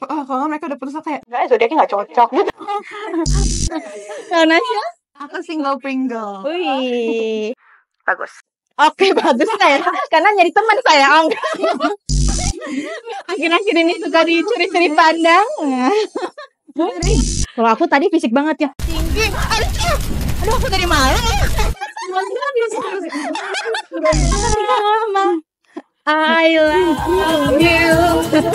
oh, kalau mereka udah putus kayak nggak zodiaknya nggak cocok gitu karena ya aku single pringle wih bagus oke okay, bagus saya karena nyari teman saya akhir-akhir ini suka dicuri-curi pandang kalau aku tadi fisik banget ya tinggi aduh aku tadi malu I love you.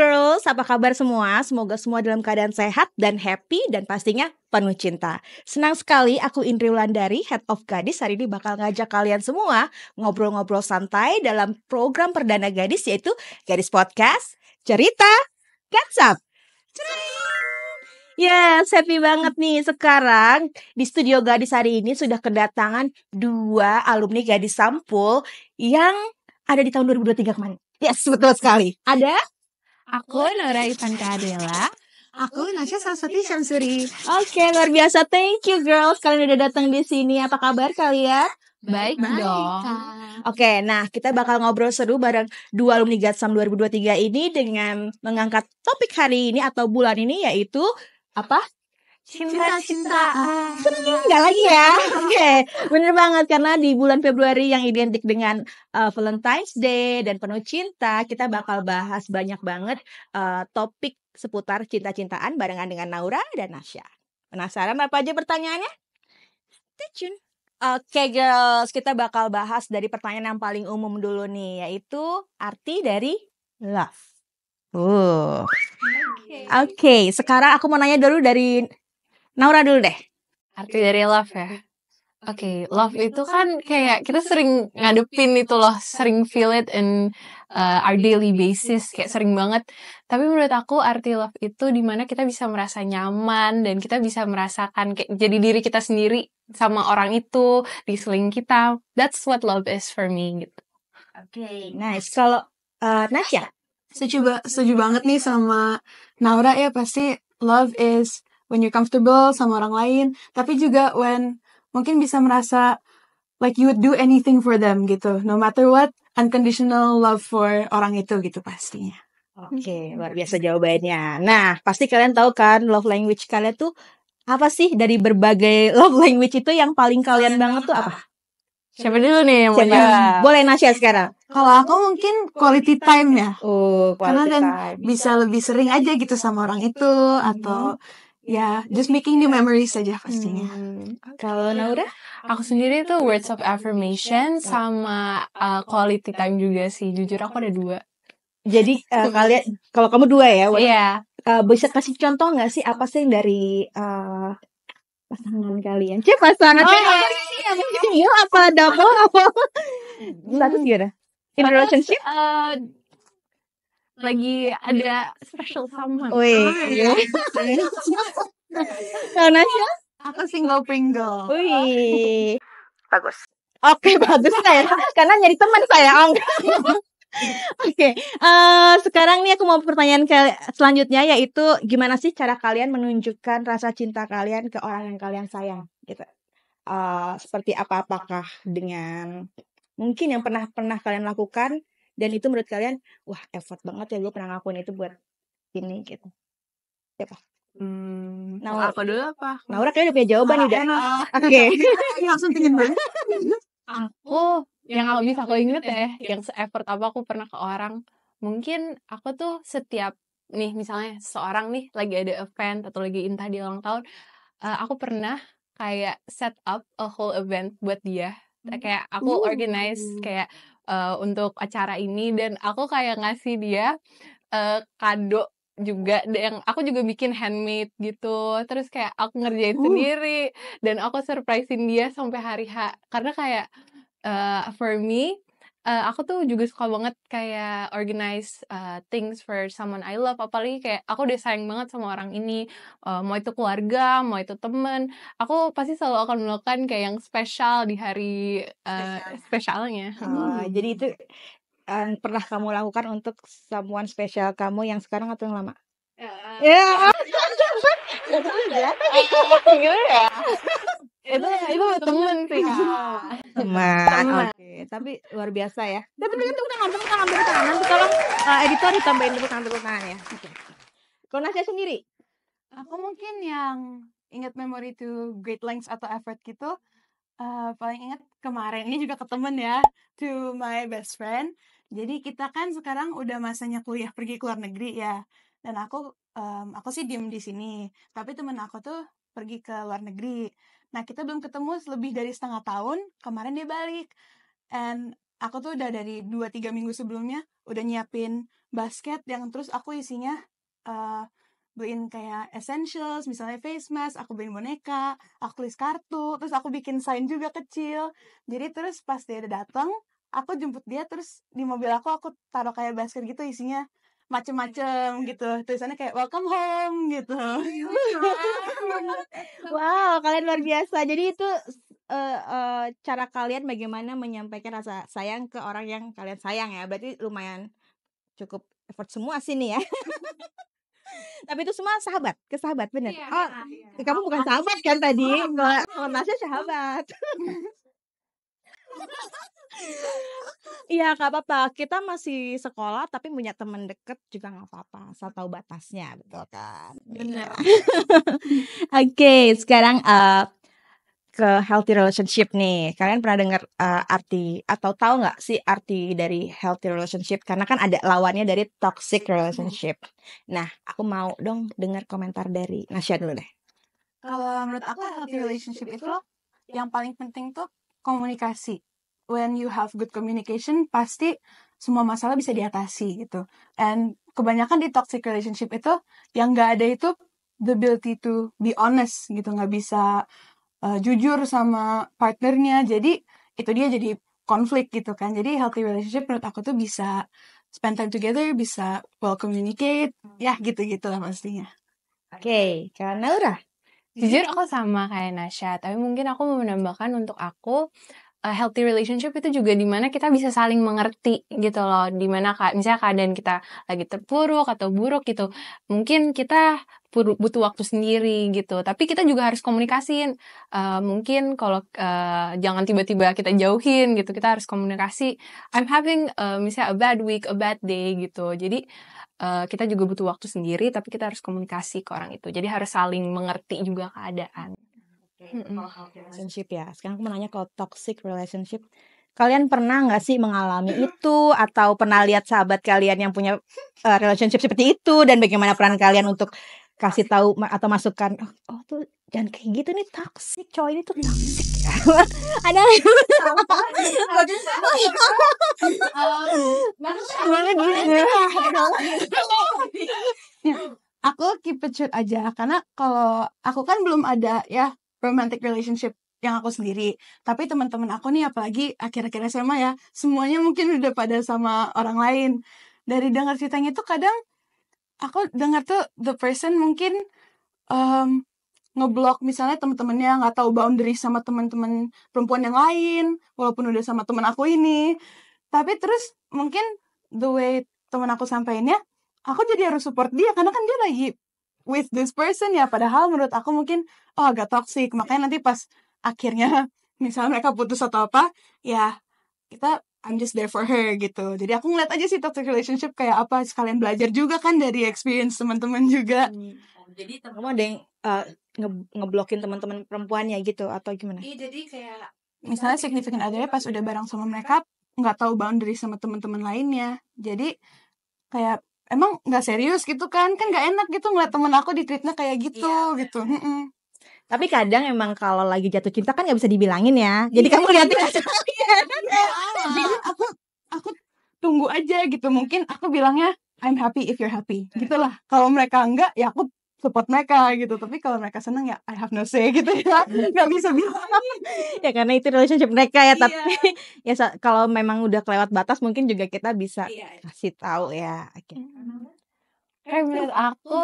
girls, apa kabar semua? Semoga semua dalam keadaan sehat dan happy dan pastinya penuh cinta. Senang sekali aku Indri Wulandari, Head of Gadis hari ini bakal ngajak kalian semua ngobrol-ngobrol santai dalam program Perdana Gadis yaitu Gadis Podcast Cerita Gatsap. Yes, happy banget nih sekarang di studio Gadis hari ini sudah kedatangan dua alumni Gadis Sampul yang ada di tahun 2023 kemarin. Yes, betul sekali. Ada Aku Nora Ivan Kadela. Aku Nasya satu Syamsuri. Oke, luar biasa. Thank you girls. Kalian udah datang di sini. Apa kabar kalian? Baik, Baik dong. Oke, nah kita bakal ngobrol seru bareng dua alumni Gatsam 2023 ini dengan mengangkat topik hari ini atau bulan ini yaitu apa? cinta-cintaan. Enggak hmm, lagi ya. Oke, okay. bener banget karena di bulan Februari yang identik dengan uh, Valentine's Day dan penuh cinta, kita bakal bahas banyak banget uh, topik seputar cinta-cintaan barengan dengan Naura dan Nasya. Penasaran apa aja pertanyaannya? Stay tune. Oke okay, girls, kita bakal bahas dari pertanyaan yang paling umum dulu nih, yaitu arti dari love. Uh. Oke, okay. okay, sekarang aku mau nanya dulu dari Naura dulu deh. Arti dari love ya. Oke, okay, love itu kan kayak kita sering ngadepin itu loh, sering feel it in uh, our daily basis, kayak sering banget. Tapi menurut aku arti love itu dimana kita bisa merasa nyaman dan kita bisa merasakan kayak jadi diri kita sendiri sama orang itu di seling kita. That's what love is for me gitu. Oke, okay, nice. Kalau uh, Nasya? Setuju, setuju banget nih sama Naura ya pasti love is when you're comfortable sama orang lain, tapi juga when mungkin bisa merasa like you would do anything for them gitu. No matter what, unconditional love for orang itu gitu pastinya. Oke, okay, luar biasa jawabannya. Nah, pasti kalian tahu kan love language kalian tuh apa sih dari berbagai love language itu yang paling kalian banget tuh apa? Siapa dulu nih yang mau Boleh Nasya sekarang. Kalau aku mungkin quality time ya. Oh, quality Karena kan time. bisa lebih sering aja gitu sama orang itu atau hmm ya yeah, just making new memories saja pastinya. Hmm. Okay. Kalau Naura, aku sendiri tuh words of affirmation sama uh, quality time juga sih. Jujur aku ada dua. Jadi uh, kalian kalau kamu dua ya, Iya. Yeah. Uh, bisa kasih contoh nggak sih apa sih dari uh, pasangan kalian? Cepat pasangan oh, iya. apa sih yang apa double apa? Satu gimana? In relationship? Uh, lagi ada special someone. Oh, iya. iya. Karena Aku single pringle. Wih. Bagus. Oke, okay, bagus saya. Karena nyari teman saya, Oke, okay. uh, eh, sekarang nih aku mau pertanyaan ke selanjutnya yaitu gimana sih cara kalian menunjukkan rasa cinta kalian ke orang yang kalian sayang gitu. Uh, seperti apa apakah dengan mungkin yang pernah pernah kalian lakukan dan itu menurut kalian wah effort banget ya gue pernah ngakuin itu buat ini gitu siapa Hmm, Naura. aku dulu apa? Naura kayaknya udah punya jawaban ah, nih udah. Oke. Iya, langsung pingin banget. aku yang aku bisa aku inget ya, ya yang se-effort apa aku pernah ke orang. Mungkin aku tuh setiap nih misalnya seorang nih lagi ada event atau lagi entah di ulang tahun, uh, aku pernah kayak set up a whole event buat dia Hmm. kayak aku iya, iya, organize iya. kayak uh, untuk acara ini dan aku kayak ngasih dia uh, kado juga yang aku juga bikin handmade gitu terus kayak aku ngerjain uh. sendiri dan aku surprisein dia sampai hari H karena kayak uh, for me uh, aku tuh juga suka banget kayak organize uh, things for someone I love apalagi kayak aku udah sayang banget sama orang ini uh, mau itu keluarga mau itu temen aku pasti selalu akan melakukan kayak yang spesial di hari uh, spesial. spesialnya oh, hmm. jadi itu uh, pernah kamu lakukan untuk someone spesial kamu yang sekarang atau yang lama ya yeah. yeah. ya Iya, itu itu temen sih teman oke tapi luar biasa ya tapi dengan tuh tangan tepuk tangan tepuk tangan nanti tolong uh, editor ditambahin tepuk tangan tepuk tangan ya oke okay. kalau Nasya sendiri aku mungkin yang ingat memori to great lengths atau effort gitu uh, paling ingat kemarin ini juga ke temen ya to my best friend jadi kita kan sekarang udah masanya kuliah pergi ke luar negeri ya dan aku um, aku sih diem di sini tapi temen aku tuh pergi ke luar negeri Nah kita belum ketemu lebih dari setengah tahun. Kemarin dia balik. And aku tuh udah dari 2-3 minggu sebelumnya udah nyiapin basket yang terus aku isinya uh, beliin kayak essentials, misalnya face mask, aku beliin boneka, aku tulis kartu, terus aku bikin sign juga kecil. Jadi terus pas dia udah dateng, aku jemput dia terus di mobil aku aku taruh kayak basket gitu isinya macem-macem gitu tulisannya kayak welcome home gitu iya, wow kalian luar biasa jadi itu uh, uh, cara kalian bagaimana menyampaikan rasa sayang ke orang yang kalian sayang ya berarti lumayan cukup effort semua sih nih ya tapi itu semua sahabat ke sahabat bener iya, oh iya. kamu bukan sahabat kan tadi kalau Nasya sahabat Iya nggak apa-apa. Kita masih sekolah tapi punya teman deket juga nggak apa-apa. Asal tahu batasnya, betul kan? Iya. Benar. Oke, okay, sekarang uh, ke healthy relationship nih. Kalian pernah dengar uh, eh, arti atau tahu gak sih arti dari healthy relationship? Karena kan ada lawannya dari toxic relationship. Nah, aku mau dong dengar komentar dari Nasya dulu deh. Kalau menurut aku healthy relationship itu loh, yang paling penting tuh komunikasi when you have good communication pasti semua masalah bisa diatasi gitu. And kebanyakan di toxic relationship itu yang gak ada itu the ability to be honest gitu, nggak bisa uh, jujur sama partnernya. Jadi itu dia jadi konflik gitu kan. Jadi healthy relationship menurut aku tuh bisa spend time together, bisa well communicate, ya gitu-gitu lah pastinya. Oke, okay, karena Naura. Mm-hmm. Jujur aku sama kayak Nasya, tapi mungkin aku mau menambahkan untuk aku a healthy relationship itu juga dimana kita bisa saling mengerti gitu loh dimana misalnya keadaan kita lagi terpuruk atau buruk gitu mungkin kita butuh waktu sendiri gitu tapi kita juga harus komunikasiin uh, mungkin kalau uh, jangan tiba-tiba kita jauhin gitu kita harus komunikasi I'm having uh, misalnya a bad week a bad day gitu jadi uh, kita juga butuh waktu sendiri tapi kita harus komunikasi ke orang itu jadi harus saling mengerti juga keadaan Gitu, gitu. relationship ya sekarang aku mau nanya kalau toxic relationship kalian pernah nggak sih mengalami itu atau pernah lihat sahabat kalian yang punya uh, relationship seperti itu dan bagaimana peran kalian untuk kasih tahu atau masukkan oh, oh tuh jangan kayak gitu nih toxic cowok ini tuh toxic ya. ada aku keep it short aja karena kalau aku kan belum ada ya romantic relationship yang aku sendiri. Tapi teman-teman aku nih apalagi akhir-akhir SMA ya, semuanya mungkin udah pada sama orang lain. Dari dengar ceritanya itu kadang aku dengar tuh the person mungkin um, ngeblok misalnya teman-temannya nggak tahu boundary sama teman-teman perempuan yang lain walaupun udah sama teman aku ini tapi terus mungkin the way teman aku sampainya aku jadi harus support dia karena kan dia lagi with this person ya padahal menurut aku mungkin oh agak toxic makanya nanti pas akhirnya misalnya mereka putus atau apa ya kita I'm just there for her gitu jadi aku ngeliat aja sih toxic relationship kayak apa sekalian belajar juga kan dari experience teman-teman juga hmm. jadi kamu ada yang uh, nge ngeblokin teman-teman perempuannya gitu atau gimana iya jadi kayak misalnya significant other gitu. pas udah bareng sama mereka nggak tahu boundary sama teman-teman lainnya jadi kayak emang nggak serius gitu kan kan nggak enak gitu ngeliat temen aku di treatnya kayak gitu yeah. Iya, gitu mm -mm. tapi kadang emang kalau lagi jatuh cinta kan nggak bisa dibilangin ya jadi yeah, kamu lihatin. yeah. Iya, iya, jadi aku aku tunggu aja gitu mungkin aku bilangnya I'm happy if you're happy gitulah kalau mereka enggak ya aku support mereka gitu tapi kalau mereka seneng ya I have no say gitu ya nggak bisa bilang ya karena itu relationship mereka ya iya. tapi ya kalau memang udah kelewat batas mungkin juga kita bisa yeah. Iya. kasih tahu ya oke okay. Hmm. Eh, kayak menurut aku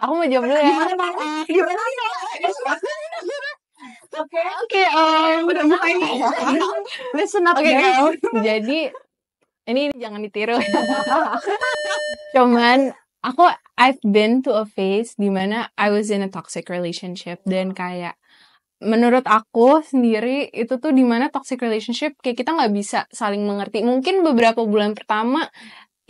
aku mau jawab dulu ya gimana gimana Oke, oke, udah mulai Listen up, okay, Jadi, ini jangan ditiru. Cuman aku I've been to a phase dimana I was in a toxic relationship dan kayak menurut aku sendiri itu tuh dimana toxic relationship kayak kita nggak bisa saling mengerti mungkin beberapa bulan pertama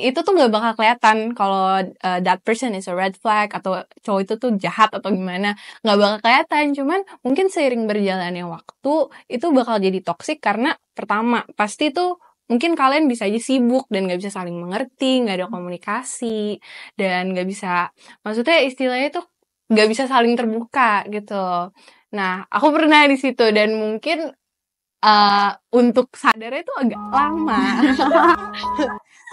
itu tuh nggak bakal kelihatan kalau uh, that person is a red flag atau cowok itu tuh jahat atau gimana nggak bakal kelihatan cuman mungkin seiring berjalannya waktu itu bakal jadi toxic karena pertama pasti tuh mungkin kalian bisa aja sibuk dan nggak bisa saling mengerti, nggak ada komunikasi, dan nggak bisa, maksudnya istilahnya tuh nggak bisa saling terbuka gitu. Nah, aku pernah di situ dan mungkin uh, untuk sadarnya itu agak lama.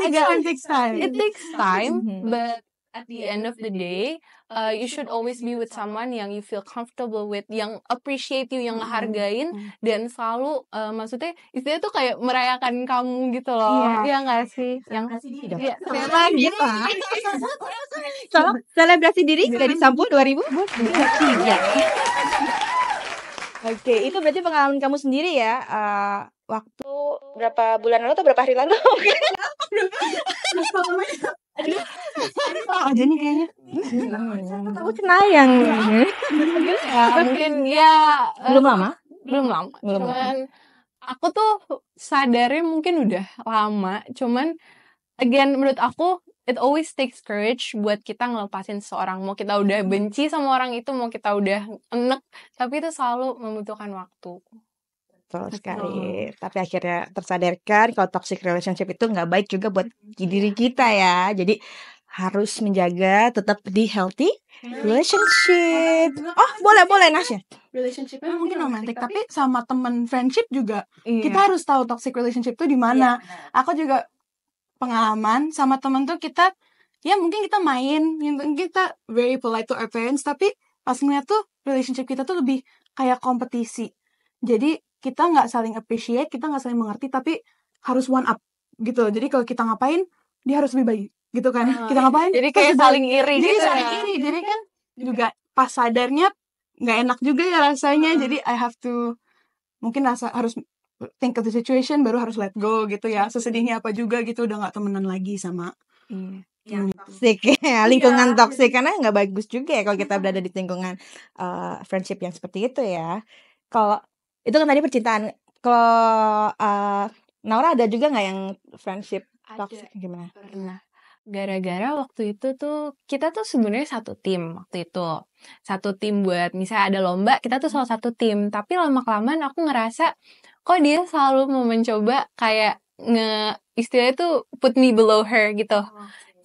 it takes time, it takes time, mm-hmm. but at the end of the day, uh, uh, you should always be with someone yang you feel comfortable with, yang appreciate you, yang ngehargain, mm-hmm. mm -hmm. dan selalu uh, maksudnya istilahnya tuh kayak merayakan kamu gitu loh, iya yeah. nggak gak sih? Yang kasih diri dong. Iya, gitu. selebrasi diri dari sampul iya. 2000? Oke, okay, itu berarti pengalaman kamu sendiri ya. Uh, waktu berapa bulan lalu atau berapa hari lalu aduh aja nih kayaknya aku Cenayang ya mungkin ya belum lama belum lama belum cuman aku tuh sadarnya mungkin udah lama cuman again menurut aku it always takes courage buat kita ngelepasin seorang mau kita udah benci sama orang itu mau kita udah enek tapi itu selalu membutuhkan waktu Betul sekali. Betul. Tapi akhirnya tersadarkan kalau toxic relationship itu nggak baik juga buat iya. diri kita ya. Jadi harus menjaga tetap di healthy relationship. Oh, boleh boleh Nasya. Relationshipnya nah, mungkin romantis tapi sama temen friendship juga iya. kita harus tahu toxic relationship itu di iya, mana. Iya. Aku juga pengalaman sama temen tuh kita ya mungkin kita main, ya kita very polite to our parents tapi pas ngeliat tuh relationship kita tuh lebih kayak kompetisi. Jadi kita nggak saling appreciate, kita nggak saling mengerti, tapi harus one up gitu. Jadi kalau kita ngapain, dia harus lebih baik gitu kan. Oh, kita ngapain? Jadi kayak saling iri. Jadi gitu saling ya. iri. Jadi kan juga pas sadarnya nggak enak juga ya rasanya. Jadi I have to mungkin rasa harus think of the situation baru harus let go gitu ya. Sesedihnya apa juga gitu udah nggak temenan lagi sama. Hmm. toxic ya iya, lingkungan yeah. toksik karena nggak bagus juga ya kalau kita berada di lingkungan uh, friendship yang seperti itu ya kalau itu kan tadi percintaan kalau uh, eh, Naura ada juga nggak yang friendship ada. toxic gimana pernah gara-gara waktu itu tuh kita tuh sebenarnya satu tim waktu itu satu tim buat misalnya ada lomba kita tuh salah satu tim tapi lama kelamaan aku ngerasa kok dia selalu mau mencoba kayak nge istilahnya tuh put me below her gitu oh,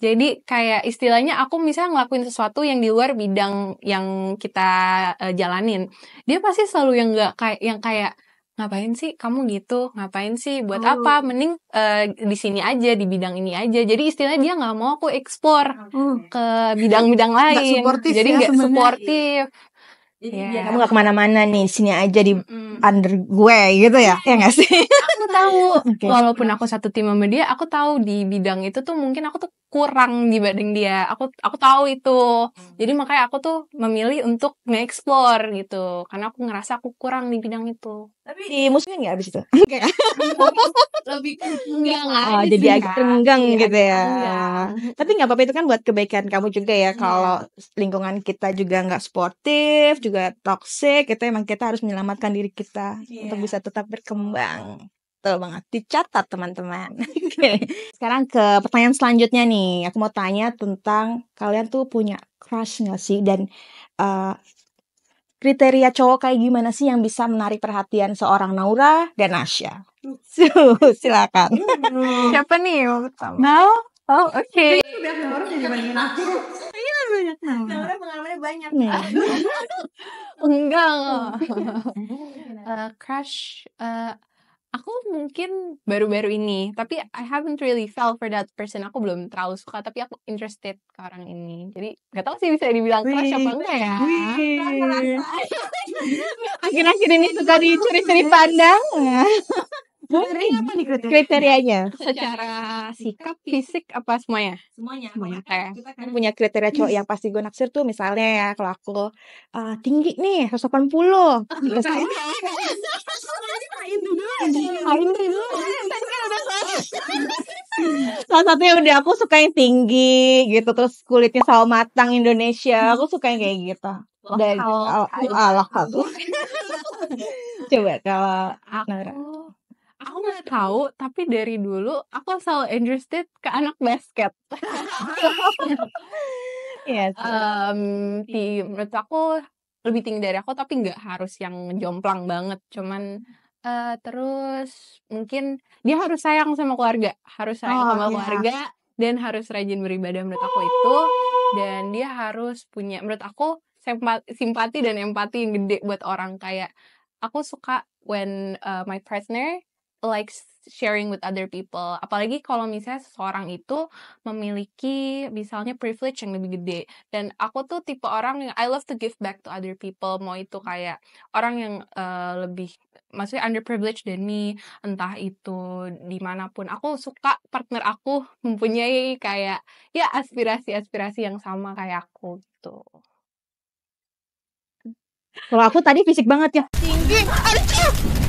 jadi kayak istilahnya aku misalnya ngelakuin sesuatu yang di luar bidang yang kita uh, jalanin, dia pasti selalu yang nggak kayak yang kayak ngapain sih kamu gitu ngapain sih buat oh. apa mending uh, di sini aja di bidang ini aja jadi istilahnya dia nggak mau aku ekspor hmm. ke bidang-bidang lain gak jadi ya nggak ya, suportif Yeah. Kamu gak kemana-mana nih, sini aja di mm. under gue gitu ya, ya gak sih? aku tahu, okay. walaupun aku satu tim sama dia, aku tahu di bidang itu tuh mungkin aku tuh kurang dibanding dia. Aku aku tahu itu. Hmm. Jadi makanya aku tuh memilih untuk nge gitu karena aku ngerasa aku kurang di bidang itu. Tapi di musuhnya nggak abis itu? lebih renggang oh, aja jadi agak iya, renggang iya, gitu ya. Iya. Tapi nggak apa-apa itu kan buat kebaikan kamu juga ya. Kalau lingkungan kita juga nggak sportif, juga toxic, kita emang kita harus menyelamatkan diri kita yeah. untuk bisa tetap berkembang. Betul banget, dicatat teman-teman. Sekarang ke pertanyaan selanjutnya nih, aku mau tanya tentang kalian tuh punya crush nggak sih dan uh, kriteria cowok kayak gimana sih yang bisa menarik perhatian seorang Naura dan Nasya? silakan. Hmm. Siapa nih yang pertama? Nau? Oh, oke. Okay. Udah Naura jadi bandingin aku. Iya, banyak. Naura pengalamannya banyak. Enggak. uh, crush uh, aku mungkin baru-baru ini tapi I haven't really fell for that person aku belum terlalu suka tapi aku interested ke orang ini jadi gak tahu sih bisa dibilang crush apa enggak ya akhir-akhir ini suka dicuri-curi pandang Kriteria apa nih kriteria? kriterianya? Secara sikap, fisik apa semuanya? Semuanya. Semuanya kayak kita kan punya kriteria cowok yang pasti gue naksir tuh misalnya ya kalau aku uh, tinggi nih 180. Terus Salah satunya udah aku suka yang tinggi gitu terus kulitnya sawo matang Indonesia. Aku suka yang kayak gitu. Dan kalau oh, ah, Coba kalau Nara aku nggak tahu tapi dari dulu aku selalu interested ke anak basket yes. um, iya di iya. menurut aku lebih tinggi dari aku tapi nggak harus yang jomplang banget cuman uh, terus mungkin dia harus sayang sama keluarga harus sayang oh, sama iya. keluarga dan harus rajin beribadah menurut aku itu dan dia harus punya menurut aku simpati dan empati yang gede buat orang kayak aku suka when uh, my partner likes sharing with other people. Apalagi kalau misalnya seseorang itu memiliki misalnya privilege yang lebih gede. Dan aku tuh tipe orang yang I love to give back to other people. Mau itu kayak orang yang uh, lebih maksudnya underprivileged than me, entah itu dimanapun. Aku suka partner aku mempunyai kayak ya aspirasi-aspirasi yang sama kayak aku gitu. Kalau aku tadi fisik banget ya. Tinggi. Aduh,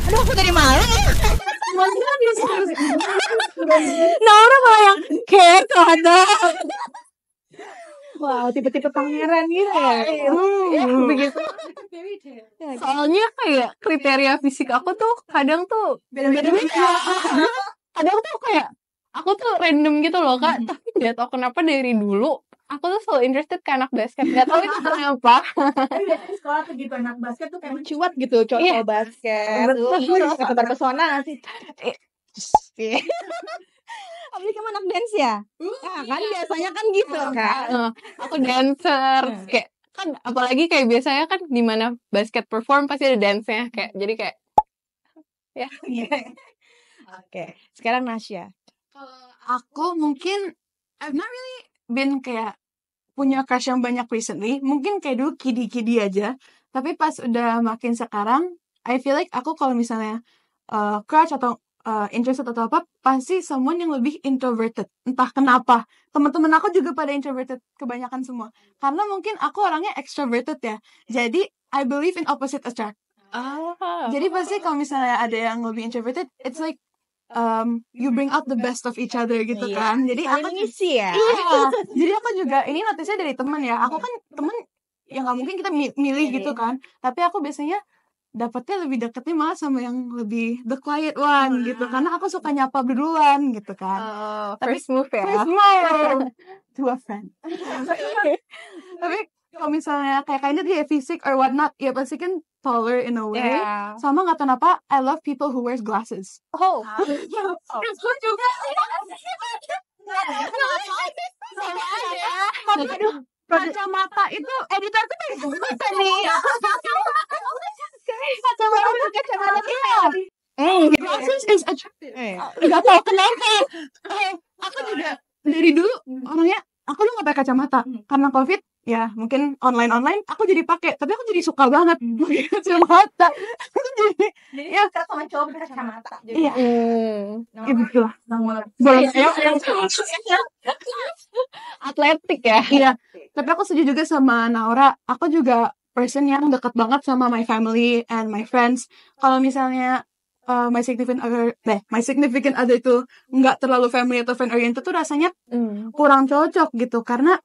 aduh aku tadi malu. nah orang malah yang care tuh ada Wow, tipe-tipe pangeran gitu ya. Iya, iya. Hmm. Iya, begitu. Soalnya kayak kriteria fisik aku tuh kadang tuh beda-beda. kadang tuh kayak aku tuh random gitu loh kak. Hmm. Tapi gak tau kenapa dari dulu aku tuh selalu interested ke anak basket nggak tahu itu kenapa sekolah tuh gitu anak basket tuh kayak cuat gitu cowok yeah. basket betul suka terpesona sih Abi iya. kamu anak dance ya? nah, kan biasanya kan gitu kan. aku dancer kayak kan apalagi kayak biasanya kan di mana basket perform pasti ada dance-nya kayak jadi kayak ya. Oke, sekarang Nasya. Kalau aku mungkin I've not really been kayak punya crush yang banyak recently mungkin kayak dulu kidi kidi aja tapi pas udah makin sekarang I feel like aku kalau misalnya uh, crush atau uh, interested atau apa pasti someone yang lebih introverted entah kenapa teman-teman aku juga pada introverted kebanyakan semua karena mungkin aku orangnya extroverted ya jadi I believe in opposite attract Oh. Jadi pasti kalau misalnya ada yang lebih introverted, it's like um, you mm-hmm. bring out the best of each other gitu yeah. kan jadi aku ngisi ya iya jadi aku juga ini notisnya dari temen ya aku kan temen yang gak mungkin kita milih iya, gitu iya. kan tapi aku biasanya dapetnya lebih deketnya malah sama yang lebih the quiet one hmm. gitu karena aku suka nyapa duluan gitu kan oh, tapi first move ya first move to a friend tapi kalau misalnya kayak kayaknya dia fisik or what not ya pasti kan taller in a way yeah. sama nggak tau kenapa I love people who wears glasses oh, aku juga. juga kacamata itu editor tuh dari iya. kacamata nih kacamata kacamata eh oh, gitu ya. is attractive eh. nggak tau kenapa eh aku juga dari dulu orangnya aku dulu nggak pakai kacamata hmm. karena covid ya mungkin online online aku jadi pakai tapi aku jadi suka banget hmm. pakai kacamata jadi ya kita sama cowok pakai kacamata iya. jadi hmm. iya iya begitu lah boleh atletik ya iya tapi aku setuju juga sama Naura aku juga person yang dekat banget sama my family and my friends kalau misalnya uh, my significant other eh, my significant other itu nggak terlalu family atau friend oriented tuh rasanya mm. kurang cocok gitu karena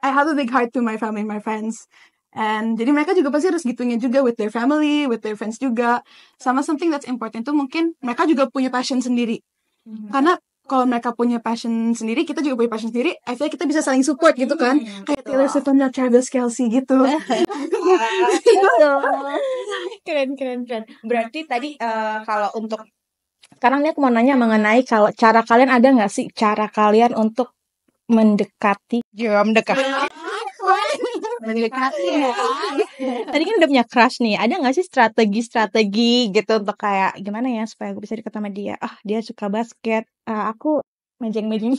I have a big heart to my family and my friends. And jadi mereka juga pasti harus gitunya juga with their family, with their friends juga. Sama something that's important tuh mungkin mereka juga punya passion sendiri. Mm-hmm. Karena kalau mereka punya passion sendiri, kita juga punya passion sendiri, I feel like kita bisa saling support gitu kan. Mm, Kayak Taylor Swift sama Travis Kelsey gitu. Iya. keren, keren, keren. Berarti tadi uh, kalau untuk sekarang nih aku mau nanya mengenai kalau cara kalian ada nggak sih cara kalian untuk mendekati ya mendekati mendekati iya. ya tadi kan udah punya crush nih ada nggak sih strategi-strategi gitu untuk kayak gimana ya supaya aku bisa deket sama dia ah oh, dia suka basket uh, aku mejeng-mejeng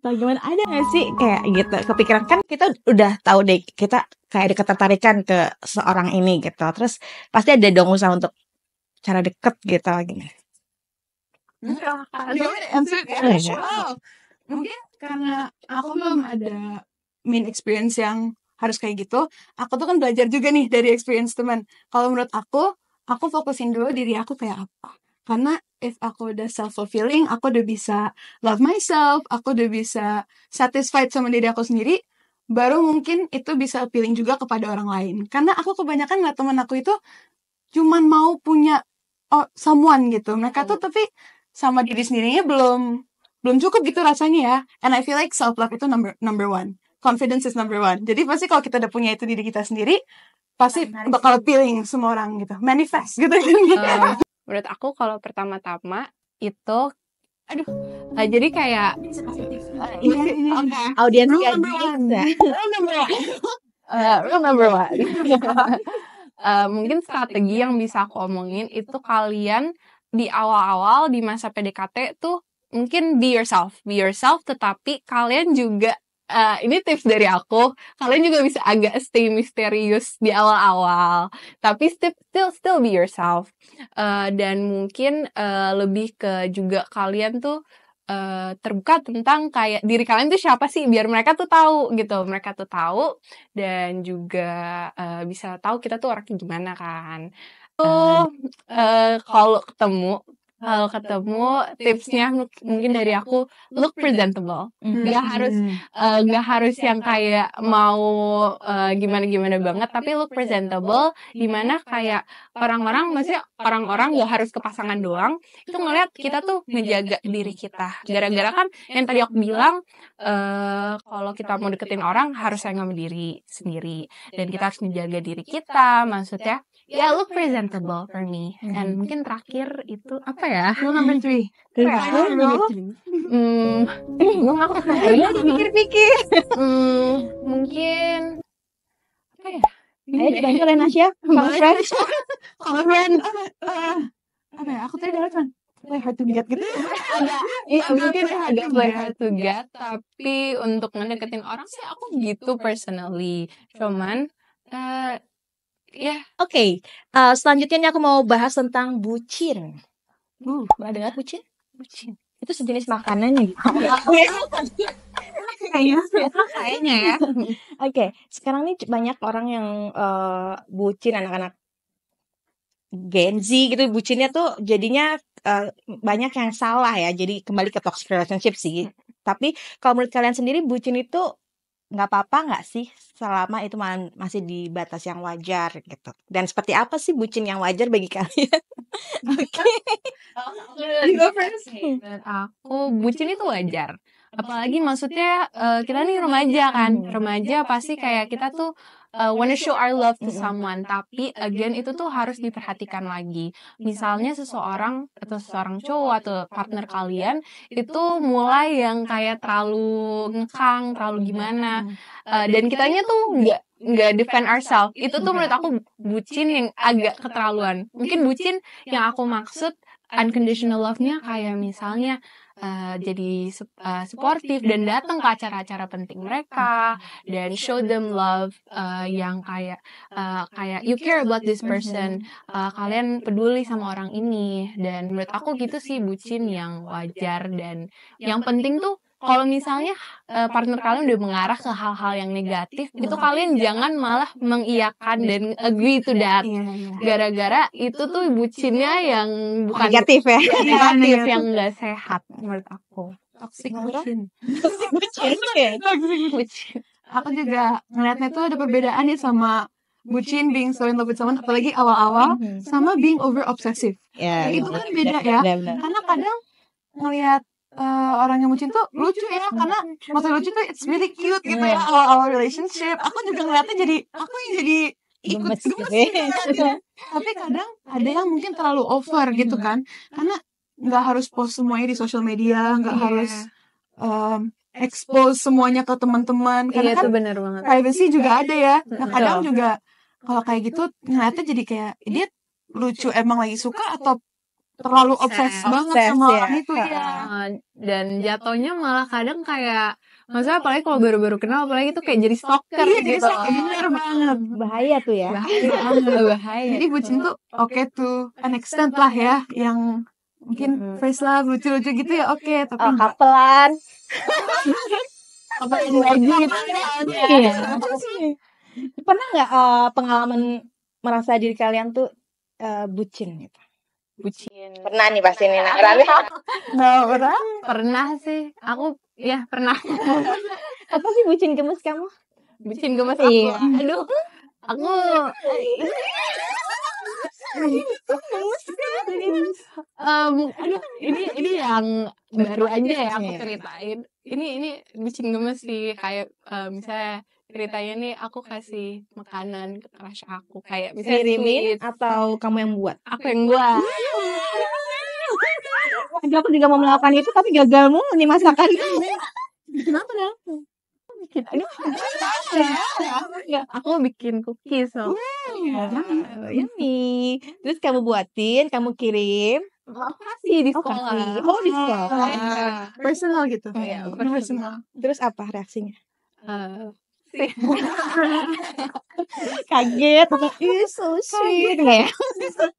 atau gimana ada gak sih kayak gitu kepikiran kan kita udah tahu deh kita kayak ada ketertarikan ke seorang ini gitu terus pasti ada dong usaha untuk cara deket gitu gimana Iya, Enggak, iya, iya, Mungkin karena aku belum ada main experience yang harus kayak gitu. Aku tuh kan belajar juga nih dari experience teman. Kalau menurut aku, aku fokusin dulu diri aku kayak apa. Karena if aku udah self fulfilling, aku udah bisa love myself, aku udah bisa satisfied sama diri aku sendiri, baru mungkin itu bisa appealing juga kepada orang lain. Karena aku kebanyakan nggak teman aku itu cuman mau punya oh, someone gitu. Mereka tuh tapi sama diri sendirinya belum belum cukup gitu rasanya ya. And I feel like self love itu number number one. Confidence is number one. Jadi pasti kalau kita udah punya itu diri kita sendiri, pasti nah, Menarik. bakal feeling semua orang gitu, manifest gitu. Uh, menurut aku kalau pertama-tama itu, aduh, nah, jadi kayak iya, iya, iya. audiens kayak Rule number one. uh, mungkin strategi yang bisa aku omongin itu kalian di awal-awal di masa PDKT tuh mungkin be yourself, be yourself tetapi kalian juga uh, ini tips dari aku, kalian juga bisa agak stay misterius di awal-awal, tapi still still still be yourself. Uh, dan mungkin uh, lebih ke juga kalian tuh Eh, terbuka tentang kayak diri kalian tuh siapa sih biar mereka tuh tahu gitu mereka tuh tahu dan juga uh, bisa tahu kita tuh orangnya gimana kan tuh eh, uh, kalau ketemu kalau ketemu tipsnya mungkin dari aku look presentable hmm. nggak mm. harus hmm. Eh, nggak uh, harus yang kayak mau eh, gimana gimana gimana banget tapi look presentable dimana kayak orang-orang maksudnya orang-orang nggak harus ke pasangan doang itu ngeliat kita tuh menjaga diri kita gara-gara kan yang tadi aku bilang uh, kalau kita mau deketin orang harus saya diri sendiri dan kita harus menjaga diri kita maksudnya yeah, look presentable for me. Mm-hmm. mungkin terakhir itu apa ya? Rule number three. Hmm, gue nggak kayaknya pikir pikir Hmm, mungkin apa ya? Ayo dibantu oleh Nasya, Bang Fred, Bang Apa ya? Aku tadi dengar cuman play hard to get gitu agak iya mungkin agak play hard to ya. get tapi untuk ngedeketin orang sih aku gitu personally cuman uh, Ya. Yeah. Oke. Okay. Uh, eh, selanjutnya aku mau bahas tentang bucin. Uh, pernah dengar bucin? Bucin. Itu sejenis makanannya gitu. Kayaknya ya. Oke, sekarang nih banyak orang yang uh, bucin anak-anak Gen Z gitu bucinnya tuh jadinya uh, banyak yang salah ya. Jadi kembali ke toxic relationship sih. Hmm. Tapi kalau menurut kalian sendiri bucin itu nggak apa-apa nggak sih selama itu masih di batas yang wajar gitu. Dan seperti apa sih bucin yang wajar bagi kalian? Oke. Okay. oh, aku bucin itu wajar apalagi maksudnya uh, kita nih remaja kan hmm. remaja pasti kayak kita tuh uh, wanna show our love to hmm. someone tapi again itu tuh harus diperhatikan lagi misalnya seseorang atau seseorang cowok atau partner kalian itu mulai yang kayak terlalu ngekang terlalu gimana uh, dan kitanya tuh nggak nggak defend ourselves itu tuh menurut aku bucin yang agak keterlaluan mungkin bucin yang aku maksud unconditional love-nya kayak misalnya uh, jadi uh, suportif dan datang ke kan. acara-acara penting iya. mereka dan show them love uh, yang kayak uh, kayak you gitu care about this person uh, kalian peduli sama orang ini dan menurut aku gitu, gitu sih bucin yang wajar dan yang penting tuh kalau misalnya uh, partner kalian udah mengarah ke hal-hal yang negatif, itu ya. kalian iya. jangan malah mengiyakan iya. dan agree to iya, that. Gara-gara itu tuh bucinnya yang bukan negatif ya, negatif yang enggak sehat menurut aku. Toxic bucin. Toxic bucin. Aku juga ngeliatnya tuh ada perbedaan nih ya sama bucin being so in love with someone apalagi awal-awal mhm. sama being over obsessive. Yeah, itu kan beda ya. Karena kadang ngelihat uh, orang yang bucin tuh lucu ya, ya karena masa lucu tuh it's really cute gitu, gitu yeah. ya awal-awal relationship aku iya, juga iya, ngeliatnya iya. jadi aku yang jadi ikut gemes, gemes gitu. Ya. gitu kan. tapi kadang ada yang mungkin terlalu over gitu kan karena nggak harus post semuanya di sosial media nggak yeah. harus um, expose semuanya ke teman-teman karena iya, kan bener banget. privacy juga ada ya nah kadang juga kalau kayak gitu ngeliatnya jadi kayak dia lucu emang lagi suka atau terlalu obses ya. banget obses, sama ya. orang itu ya. Dan jatuhnya malah kadang kayak Maksudnya apalagi kalau baru-baru kenal apalagi itu kayak jadi stalker iya, gitu. Jadi stalker, bener banget. Bahaya tuh ya. Bahaya. Iya bahaya. Jadi bucin tuh oke okay tuh an extent lah ya yang mungkin mm -hmm. first love lucu-lucu gitu ya oke okay, tapi oh, kapelan. kapelan lagi gitu. Iya. Pernah nggak uh, eh, pengalaman merasa diri kalian tuh uh, bucin gitu? bucin pernah nih pasti nih nak Rani nah, pernah pernah sih aku ya pernah apa sih bucin gemes kamu bucin gemes iya. aku aduh aku um, aduh, ini ini yang baru aja ya aku iya. ceritain ini ini bucin gemes sih kayak um, misalnya ceritanya nih aku kasih makanan ke crush aku kayak misalnya kirimin atau kamu yang buat aku yang buat aku juga mau melakukan itu tapi gagal mulu nih masakan apa dong bikin ya, aku bikin cookies so ini iya. terus kamu buatin kamu kirim aku oh, kasih di sekolah oh, di sekolah iya. personal gitu oh, ya, personal. terus apa reaksinya eh, kaget ih sushi kayak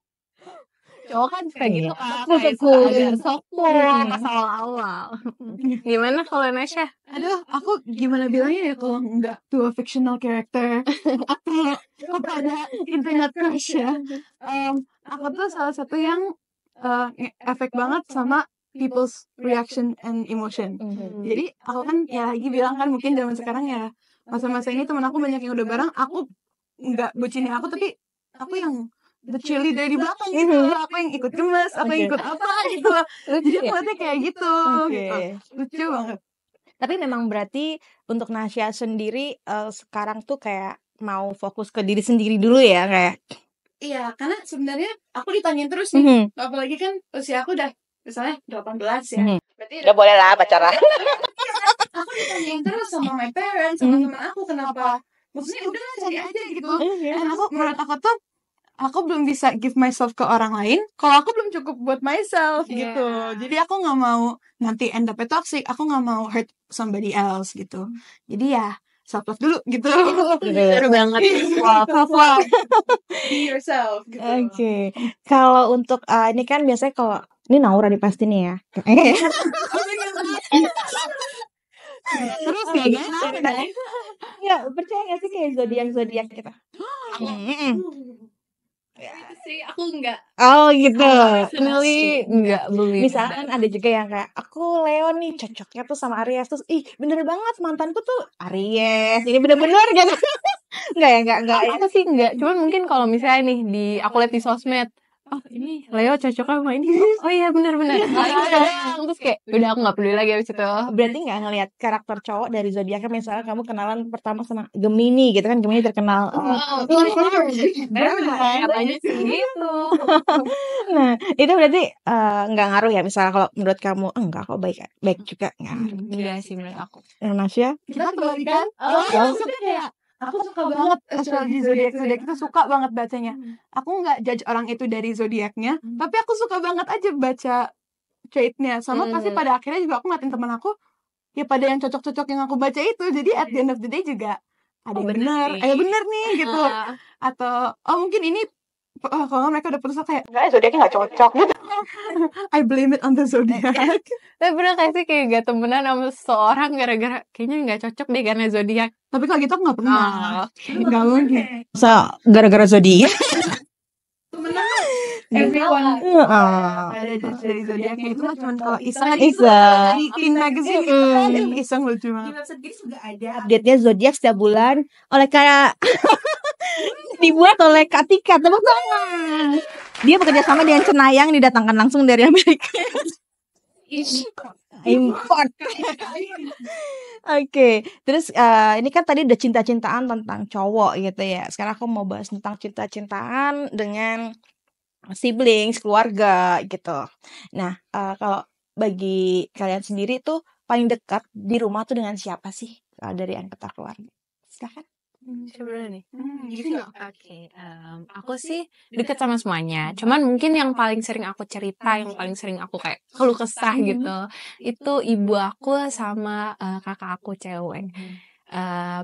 cowok kan kayak gitu, gitu. kan kayak gue sok iya. awal gimana kalau Nesha aduh aku gimana bilangnya ya kalau enggak tuh fictional character atau kepada internet crush ya aku tuh salah satu yang eh, efek banget sama people's reaction and emotion mm -hmm. jadi aku kan ya lagi bilang kan mungkin zaman sekarang ya masa-masa ini teman aku banyak yang udah bareng aku nggak bucinin aku tapi aku yang bercili dari di belakang gitu mm-hmm. aku yang ikut gemes aku okay. yang ikut apa gitu jadi aku ya? kayak gitu okay. gitu lucu banget tapi memang berarti untuk Nasya sendiri uh, sekarang tuh kayak mau fokus ke diri sendiri dulu ya kayak iya karena sebenarnya aku ditanyain terus nih mm -hmm. apalagi kan usia aku udah misalnya 18 ya. Hmm. Berarti udah ya boleh lah pacaran. aku ditanyain terus sama my parents, sama hmm. teman aku kenapa. Maksudnya udah cari aja gitu. Oh, iya. Dan aku menurut aku tuh aku belum bisa give myself ke orang lain kalau aku belum cukup buat myself yeah. gitu jadi aku nggak mau nanti end up toxic aku nggak mau hurt somebody else gitu hmm. jadi ya self love dulu gitu seru banget self love be yourself gitu. oke okay. kalau untuk uh, ini kan biasanya kalau ini Naura nih pasti nih ya Terus kayak gitu Ya percaya gak sih kayak zodiak zodiak kita? Ya. Itu sih aku enggak. Oh gitu. Personally enggak beli. Iya. Misalkan ada juga yang kayak aku Leo nih cocoknya tuh sama Aries terus ih bener banget mantanku tuh Aries. Ini bener-bener gitu. enggak ya enggak enggak. aku sih enggak. Cuman mungkin kalau misalnya nih di aku lihat di sosmed oh ini Leo cocok sama ini oh iya benar-benar terus kayak udah aku nggak peduli lagi abis itu berarti nggak ngelihat karakter cowok dari zodiaknya misalnya kamu kenalan pertama sama Gemini gitu kan Gemini terkenal oh, gitu nah itu berarti eh, nggak uh, ngaruh ya misalnya kalau menurut kamu enggak eh, kok baik baik juga nggak enggak sih menurut aku Indonesia kita kembalikan kan? oh, oh. kayak aku suka banget astrologi zodiak zodiak itu suka banget bacanya hmm. aku nggak judge orang itu dari zodiaknya hmm. tapi aku suka banget aja baca chatnya sama hmm. pasti pada akhirnya juga aku ngatin teman aku ya pada yang cocok-cocok yang aku baca itu jadi at the end of the day juga ada oh, yang benar, eh benar nih gitu. Atau oh mungkin ini oh, kalau mereka udah putus kayak enggak zodiaknya nggak cocok gitu I blame it on the zodiac eh, eh, tapi pernah kayak sih kayak gak temenan sama seorang gara-gara kayaknya nggak cocok deh karena zodiak tapi kalau gitu enggak nggak pernah oh, nggak oh, mungkin so gara-gara zodiak Everyone uh, ada dari zodiaknya itu cuma kalau iseng iseng di Teen Magazine itu kan iseng lucu banget. Di website Giris juga ada update-nya zodiak setiap bulan oleh karena dibuat oleh Katika tepuk tangan dia bekerja sama dengan cenayang didatangkan langsung dari Amerika import. Oke, okay. terus uh, ini kan tadi udah cinta-cintaan tentang cowok gitu ya. Sekarang aku mau bahas tentang cinta-cintaan dengan siblings, keluarga gitu. Nah, uh, kalau bagi kalian sendiri tuh paling dekat di rumah tuh dengan siapa sih uh, dari anggota keluarga? Silahkan. Hmm, siapa sebenarnya nih? Hmm, hmm, gitu nggak? Gitu ya? ya? Oke, um, aku sih deket sama semuanya, hmm. cuman mungkin yang paling sering aku cerita, yang paling sering aku kayak keluh kesah gitu, itu ibu aku sama, uh, kakak aku cewek. Mhm.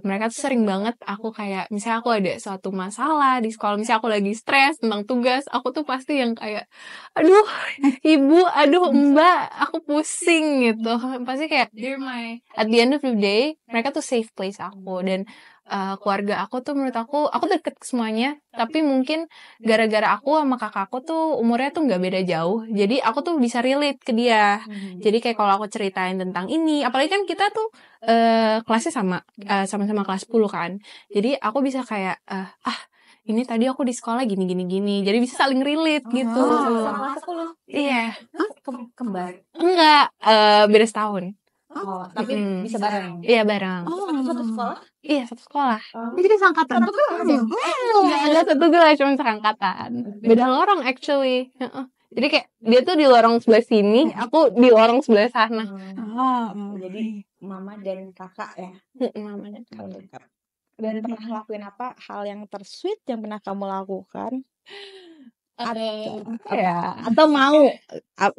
mereka tuh sering banget aku kayak misalnya aku ada suatu masalah di sekolah, misalnya aku lagi stres tentang tugas, aku tuh pasti yang kayak, "Aduh ibu, aduh Mbak, aku pusing," gitu. Pasti kayak they're at the end of the day, mereka tuh safe place aku dan uh, keluarga aku tuh menurut aku aku deket semuanya tapi mungkin gara-gara aku sama kakakku tuh umurnya tuh nggak beda jauh jadi aku tuh bisa relate ke dia hmm. jadi kayak kalau aku ceritain tentang ini apalagi kan kita tuh uh, kelasnya sama sama iya. eh, sama-sama kelas 10 kan jadi aku bisa kayak uh, ah ini tadi aku di sekolah gini gini gini jadi bisa saling relate gitu oh, sama kelas 10 iya kembar enggak uh, beda setahun Oh, oh, tapi hmm. bisa bareng. Iya bareng. Oh. Satu sekolah? Oh. Iya. iya satu sekolah. Oh. Jadi seangkatan. Satu Gak iya, ada iya. satu gelas, cuma seangkatan. Beda lorong actually. Jadi kayak dia tuh di lorong sebelah sini, aku di lorong sebelah sana. Oh, oh jadi mama dan kakak ya. mama dan kakak. Dan pernah ngelakuin apa hal yang tersweet yang pernah kamu lakukan? Atau, ya. atau mau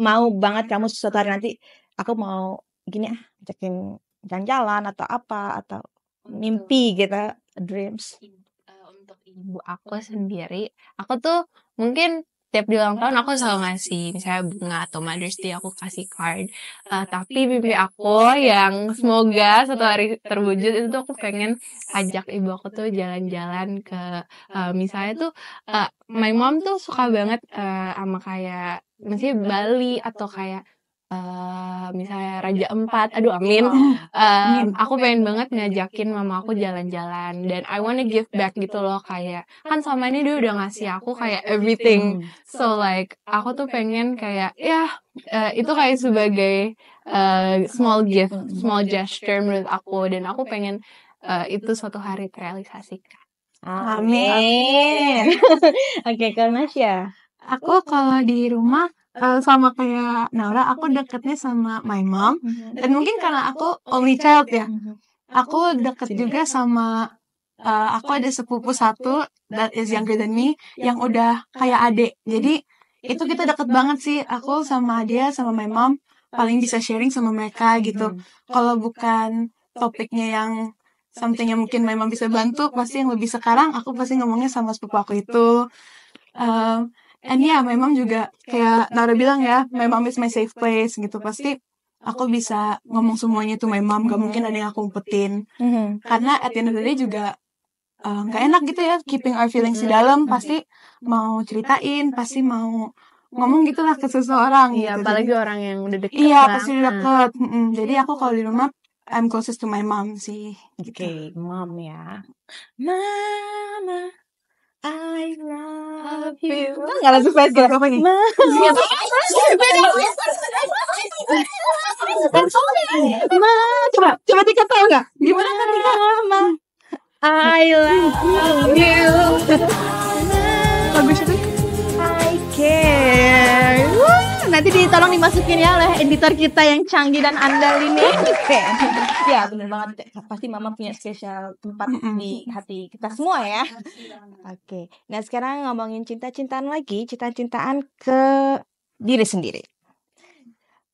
mau banget kamu suatu hari nanti aku mau gini ah ajakin jalan-jalan atau apa atau mimpi gitu dreams eh, untuk ibu aku sendiri aku tuh mungkin tiap di ulang tahun aku selalu ngasih misalnya bunga atau Mother's Day aku kasih card uh, tapi mimpi aku yang semoga satu hari terwujud itu tuh aku pengen ajak ibu aku tuh jalan-jalan ke uh, misalnya tuh uh, my mom tuh suka banget uh, sama kayak mesti Bali atau kayak Uh, misalnya Raja Empat, aduh ya? amin. uh, aku pengen banget ngajakin mama aku jalan-jalan dan I wanna give back gitu loh kayak kan selama ini dia udah ngasih aku kayak everything. So like aku tuh pengen kayak ya yeah, uh, itu kayak sebagai uh, small gift, small gesture menurut aku dan aku pengen uh, itu suatu hari terrealisasikan. Amin. Amin. Oke, okay, sih Nasya. Aku kalau di rumah uh, sama kayak Naura aku deketnya sama my mom mm-hmm. dan mungkin karena aku only child ya aku deket juga sama uh, aku ada sepupu satu that is younger than me yang udah kayak adik jadi mm-hmm. itu kita deket banget sih aku sama dia sama my mom paling bisa sharing sama mereka gitu mm-hmm. kalau bukan topiknya yang something yang mungkin memang bisa bantu pasti yang lebih sekarang aku pasti ngomongnya sama sepupu aku itu uh, And yeah, memang juga kayak Nara bilang ya, my is my safe place gitu. Pasti aku bisa ngomong semuanya itu my mom, gak mungkin ada yang aku umpetin. Mm-hmm. Karena at the end of the day juga uh, eh, gak enak gitu ya, keeping our feelings di mm-hmm. dalam. Mm-hmm. Pasti mau ceritain, pasti mau ngomong gitulah ke seseorang. Iya, gitu. apalagi jadi, orang yang udah deket. Iya, pasti udah nah. deket. Mm Jadi aku kalau di rumah I'm closest to my mom sih. Gitu. Oke, okay, mom ya. Mama. I love you. Nah, gak langsung fast gitu apa nih. Ma, coba coba tiga tahu nggak? Gimana kan tiga? Ma, I love you. Bagus itu. I care nanti ditolong dimasukin ya oleh editor kita yang canggih dan andal ini. ya benar banget. Pasti mama punya spesial tempat di hati kita semua ya. Oke. Okay. Nah sekarang ngomongin cinta-cintaan lagi, cinta-cintaan ke diri sendiri.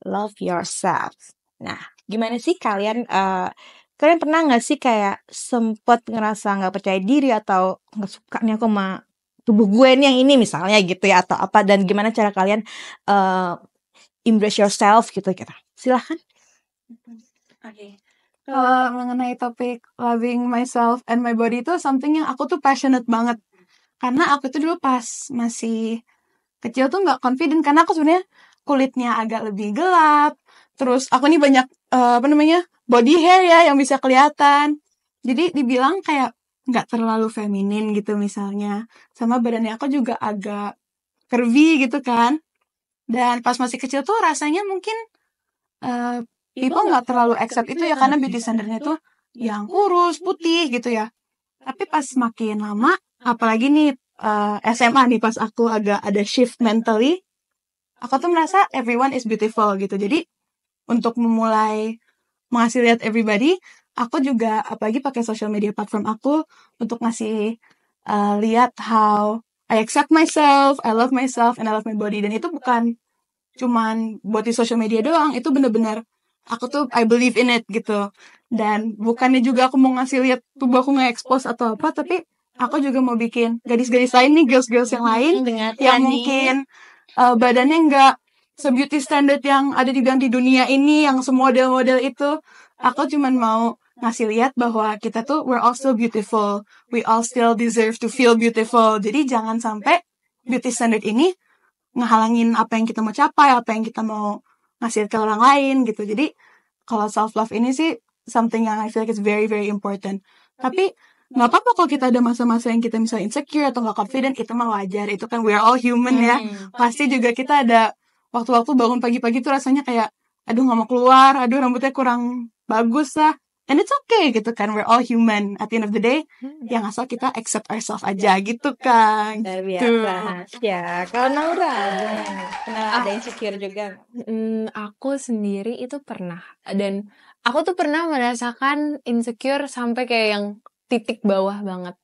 Love yourself. Nah gimana sih kalian? Uh, kalian pernah nggak sih kayak sempet ngerasa nggak percaya diri atau nggak suka nih aku sama tubuh gue nih yang ini misalnya gitu ya atau apa dan gimana cara kalian uh, embrace yourself gitu kita gitu. silahkan oke okay. kalau mengenai topik loving myself and my body itu something yang aku tuh passionate banget karena aku tuh dulu pas masih kecil tuh nggak confident karena aku sebenarnya kulitnya agak lebih gelap terus aku nih banyak uh, apa namanya body hair ya yang bisa kelihatan jadi dibilang kayak nggak terlalu feminin gitu misalnya sama badannya aku juga agak curvy gitu kan dan pas masih kecil tuh rasanya mungkin uh, eh, people nggak terlalu accept itu ya karena beauty standardnya tuh yang kurus putih gitu ya tapi pas makin lama apalagi nih uh, eh, SMA nih pas aku agak ada shift mentally aku tuh merasa everyone is beautiful gitu jadi untuk memulai mengasih lihat everybody aku juga apalagi pakai social media platform aku untuk ngasih uh, lihat how I accept myself, I love myself, and I love my body. Dan itu bukan cuman buat di social media doang, itu bener-bener aku tuh I believe in it gitu. Dan bukannya juga aku mau ngasih lihat tubuh aku nge-expose atau apa, tapi aku juga mau bikin gadis-gadis lain nih, girls-girls yang lain, Dengan yang mungkin uh, badannya nggak se-beauty standard yang ada dibilang di dunia ini, yang semua model-model itu. Aku cuman mau ngasih lihat bahwa kita tuh we're also beautiful, we all still deserve to feel beautiful. Jadi jangan sampai beauty standard ini ngehalangin apa yang kita mau capai, apa yang kita mau ngasih ke orang lain gitu. Jadi kalau self love ini sih something yang I feel like it's very very important. Tapi nggak apa-apa kalau kita ada masa-masa yang kita misalnya insecure atau nggak confident itu mah wajar. Itu kan we are all human ya. Hmm. Pasti juga kita ada waktu-waktu bangun pagi-pagi tuh rasanya kayak aduh nggak mau keluar, aduh rambutnya kurang bagus lah and it's okay gitu kan we're all human at the end of the day hmm. yang asal kita accept ourselves ya. aja gitu ya, kan luar biasa gitu. ya kalau Naura pernah ada insecure juga hmm, aku sendiri itu pernah dan aku tuh pernah merasakan insecure sampai kayak yang titik bawah banget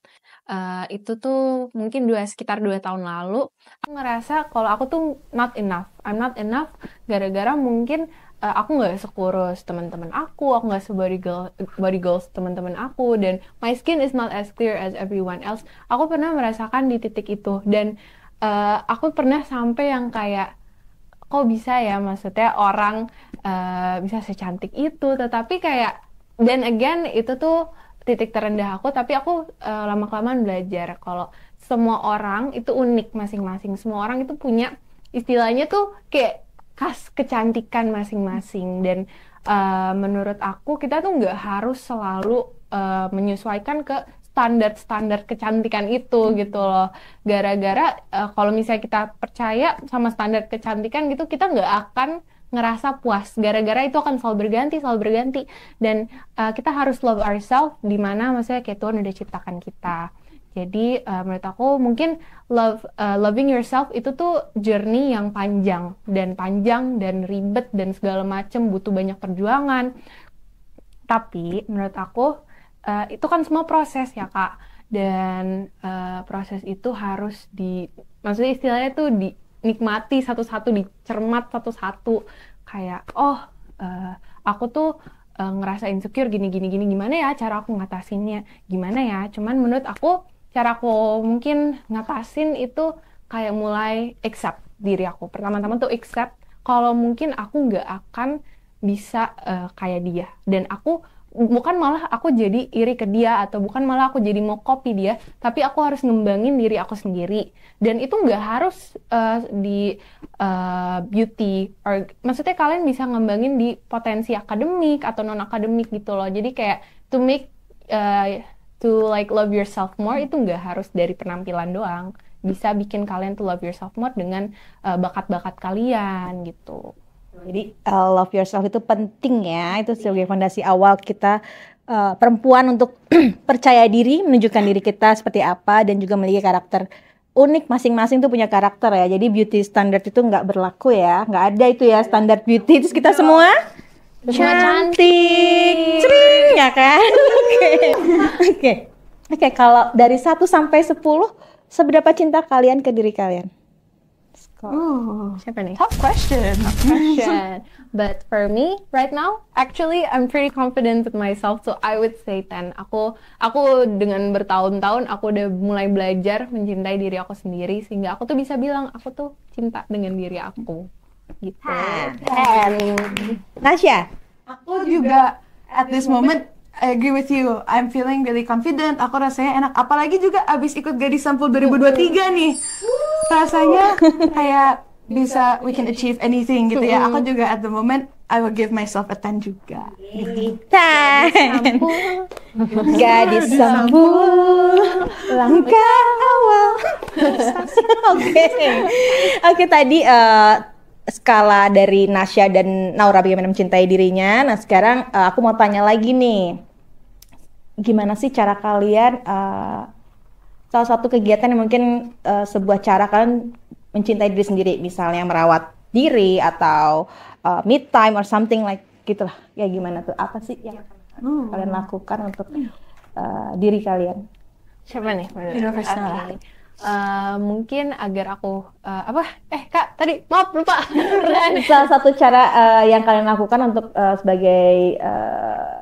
Uh, itu tuh mungkin dua sekitar dua tahun lalu aku ngerasa kalau aku tuh not enough I'm not enough gara-gara mungkin uh, aku nggak sekurus teman-teman aku, aku nggak sebody girl, body goals teman-teman aku, dan my skin is not as clear as everyone else. Aku pernah merasakan di titik itu, dan uh, aku pernah sampai yang kayak, kok bisa ya, maksudnya orang uh, bisa secantik itu, tetapi kayak, dan again itu tuh titik terendah aku, tapi aku uh, lama-kelamaan belajar kalau semua orang itu unik masing-masing, semua orang itu punya istilahnya tuh kayak khas kecantikan masing-masing dan uh, menurut aku kita tuh nggak harus selalu uh, menyesuaikan ke standar-standar kecantikan itu gitu loh gara-gara uh, kalau misalnya kita percaya sama standar kecantikan gitu kita nggak akan ngerasa puas gara-gara itu akan selalu berganti selalu berganti dan uh, kita harus love ourselves di mana maksudnya kayak Tuhan udah ciptakan kita jadi uh, menurut aku mungkin love uh, loving yourself itu tuh journey yang panjang dan panjang dan ribet dan segala macem butuh banyak perjuangan. Tapi menurut aku uh, itu kan semua proses ya kak dan uh, proses itu harus di maksudnya istilahnya tuh dinikmati satu-satu dicermat satu-satu kayak oh uh, aku tuh ngerasa insecure gini gini gini gimana ya cara aku ngatasinnya gimana ya cuman menurut aku cara aku mungkin ngatasin itu kayak mulai accept diri aku. Pertama-tama tuh accept kalau mungkin aku nggak akan bisa uh, kayak dia. Dan aku bukan malah aku jadi iri ke dia atau bukan malah aku jadi mau copy dia, tapi aku harus ngembangin diri aku sendiri. Dan itu nggak harus uh, di uh, beauty or maksudnya kalian bisa ngembangin di potensi akademik atau non akademik gitu loh. Jadi kayak to make uh, to like love yourself more itu nggak harus dari penampilan doang bisa bikin kalian to love yourself more dengan eh, bakat-bakat uh, kalian gitu jadi uh, love yourself itu penting ya itu sebagai fondasi awal kita uh, perempuan untuk percaya diri menunjukkan diri kita seperti apa dan juga memiliki karakter unik masing-masing tuh punya karakter ya. Jadi beauty standard itu nggak berlaku ya, nggak ada itu ya standar beauty. Terus kita semua cantik. cantik ya kan? Oke. Oke. Oke, kalau dari 1 sampai 10 seberapa cinta kalian ke diri kalian? Oh, siapa nih? Tough question. Tough question. But for me right now, actually I'm pretty confident with myself, so I would say ten. Aku aku dengan bertahun-tahun aku udah mulai belajar mencintai diri aku sendiri sehingga aku tuh bisa bilang aku tuh cinta dengan diri aku. Gitu. Ten. Nasya, aku juga at this moment I agree with you. I'm feeling really confident. Aku rasanya enak. Apalagi juga abis ikut gadis sampul 2023 nih. Rasanya kayak bisa we can achieve anything gitu ya. Aku juga at the moment I will give myself a 10 juga. Ten. Gadis sampul. Langkah awal. Oke. Oke okay. okay, tadi uh, skala dari Nasya dan Naura bagaimana mencintai dirinya. Nah sekarang uh, aku mau tanya lagi nih, gimana sih cara kalian uh, salah satu kegiatan yang mungkin uh, sebuah cara kalian mencintai diri sendiri, misalnya merawat diri atau uh, mid time or something like gitulah. Ya gimana tuh? Apa sih yang hmm. kalian lakukan untuk uh, diri kalian? Siapa nih? Okay uh, mungkin agar aku uh, apa eh kak tadi maaf lupa salah satu cara uh, yang kalian lakukan untuk uh, sebagai uh,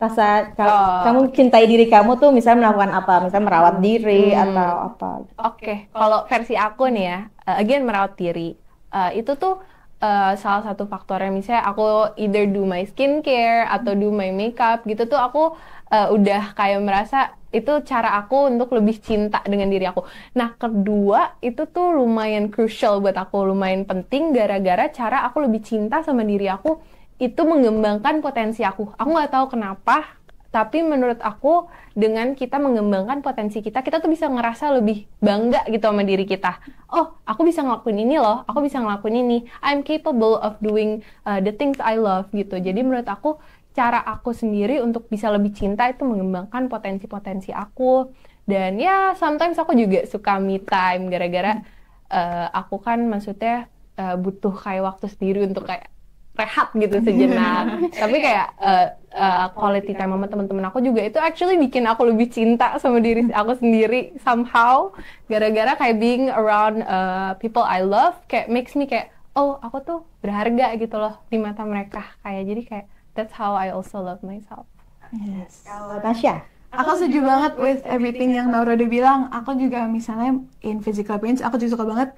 rasa kalau oh. kamu cintai diri kamu tuh misalnya melakukan apa misalnya merawat hmm. diri hmm. atau apa gitu. oke okay. kalau versi aku nih ya again merawat diri uh, itu tuh uh, salah satu faktornya misalnya aku either do my skincare atau do my makeup gitu tuh aku uh, udah kayak merasa itu cara aku untuk lebih cinta dengan diri aku. Nah, kedua itu tuh lumayan crucial buat aku, lumayan penting gara-gara cara aku lebih cinta sama diri aku itu mengembangkan potensi aku. Aku nggak tahu kenapa, tapi menurut aku dengan kita mengembangkan potensi kita, kita tuh bisa ngerasa lebih bangga gitu sama diri kita. Oh, aku bisa ngelakuin ini loh, aku bisa ngelakuin ini. I'm capable of doing uh, the things I love gitu. Jadi menurut aku cara aku sendiri untuk bisa lebih cinta itu mengembangkan potensi-potensi aku dan ya sometimes aku juga suka me time gara-gara uh, aku kan maksudnya uh, butuh kayak waktu sendiri untuk kayak rehat gitu sejenak tapi kayak uh, uh, quality time sama teman-teman aku juga itu actually bikin aku lebih cinta sama diri hmm. aku sendiri somehow gara-gara kayak being around uh, people I love kayak makes me kayak oh aku tuh berharga gitu loh di mata mereka kayak jadi kayak that's how I also love myself. Yes. Kalau Tasya? Aku setuju banget with everything yang Naura udah bilang. Aku juga misalnya in physical appearance, aku juga suka banget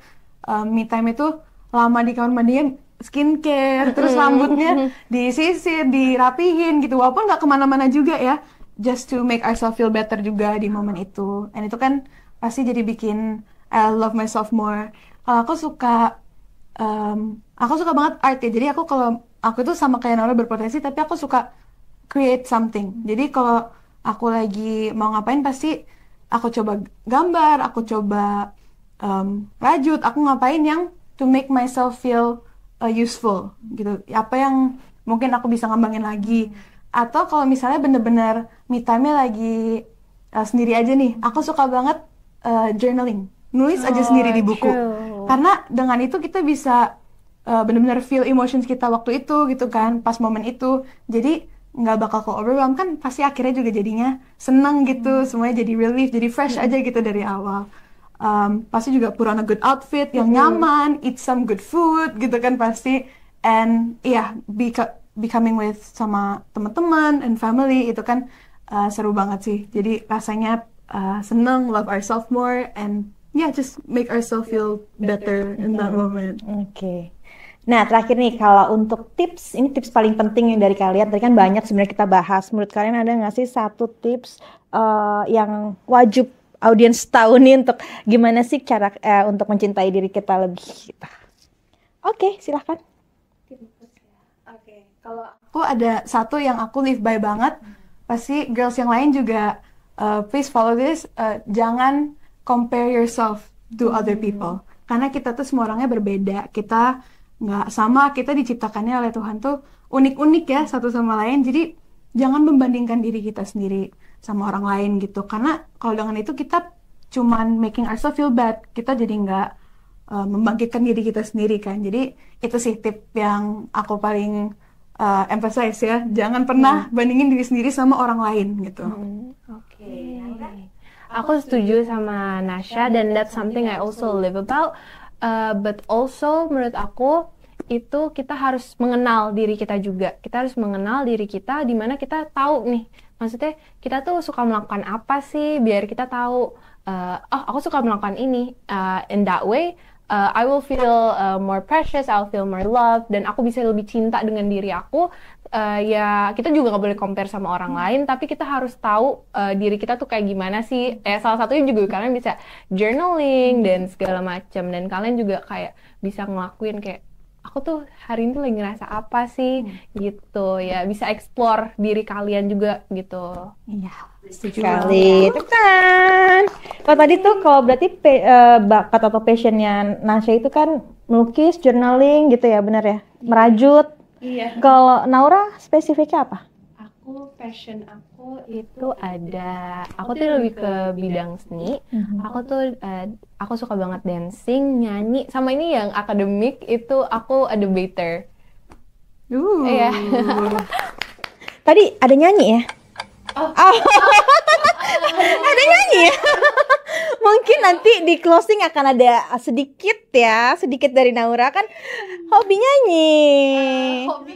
um, me time itu lama di kamar mandi skincare, terus rambutnya disisir, dirapihin gitu. Walaupun nggak kemana-mana juga ya, just to make ourselves feel better juga di momen itu. Dan itu kan pasti jadi bikin I love myself more. Kalau aku suka, um, aku suka banget art ya. Jadi aku kalau aku tuh sama kayak Nora berpotensi tapi aku suka create something jadi kalau aku lagi mau ngapain pasti aku coba gambar aku coba um, rajut aku ngapain yang to make myself feel uh, useful gitu apa yang mungkin aku bisa ngembangin lagi atau kalau misalnya bener-bener me time lagi uh, sendiri aja nih aku suka banget uh, journaling nulis aja oh, sendiri di buku true. karena dengan itu kita bisa uh, eh, benar-benar feel emotions kita waktu itu gitu kan pas momen itu jadi nggak bakal ke overwhelm kan pasti akhirnya juga jadinya seneng gitu hmm. semuanya jadi relief jadi fresh hmm. aja gitu dari awal um, pasti juga pura a good outfit yang hmm. nyaman eat some good food gitu kan pasti and iya yeah, be becoming with sama teman-teman and family itu kan uh, seru banget sih jadi rasanya uh, seneng love ourselves more and yeah just make ourselves feel better in that hmm. moment okay Nah, terakhir nih, kalau untuk tips, ini tips paling penting yang dari kalian, tadi kan banyak sebenarnya kita bahas. Menurut kalian ada nggak sih satu tips uh, yang wajib audiens tahu nih untuk gimana sih cara uh, untuk mencintai diri kita lebih? Gitu? Oke, okay, silahkan. Oke, kalau aku ada satu yang aku live by banget, pasti girls yang lain juga uh, please follow this, uh, jangan compare yourself to other people. Karena kita tuh semua orangnya berbeda, kita nggak sama kita diciptakannya oleh Tuhan tuh unik-unik ya satu sama lain jadi jangan membandingkan diri kita sendiri sama orang lain gitu karena kalau dengan itu kita cuman making ourselves feel bad kita jadi nggak uh, membangkitkan diri kita sendiri kan jadi itu sih tip yang aku paling uh, emphasize ya jangan pernah hmm. bandingin diri sendiri sama orang lain gitu hmm. oke okay. aku setuju sama Nasha dan that's something I also live about uh, but also menurut aku itu kita harus mengenal diri kita juga. Kita harus mengenal diri kita di mana kita tahu nih. Maksudnya kita tuh suka melakukan apa sih biar kita tahu uh, oh aku suka melakukan ini. Uh, in that way uh, I will feel uh, more precious, I'll feel more love, dan aku bisa lebih cinta dengan diri aku. Uh, ya kita juga nggak boleh compare sama orang hmm. lain, tapi kita harus tahu uh, diri kita tuh kayak gimana sih. Eh salah satunya juga kalian bisa journaling dan hmm. segala macam dan kalian juga kayak bisa ngelakuin kayak aku tuh hari ini tuh lagi ngerasa apa sih hmm. gitu ya bisa explore diri kalian juga gitu iya setuju sekali kan kalau tadi tuh kalau berarti pe, uh, eh, bakat atau passionnya Nasya itu kan melukis journaling gitu ya benar ya iya. merajut iya kalau Naura spesifiknya apa aku passion aku itu, ada aku tuh lebih ke bidang seni aku tuh uh, aku suka banget dancing, nyanyi, sama ini yang akademik itu aku a debater. Uh. Iya. Tadi ada nyanyi ya? Oh. oh. ada nyanyi ya? Mungkin nanti di closing akan ada sedikit ya, sedikit dari Naura kan hobi nyanyi. Uh, hobi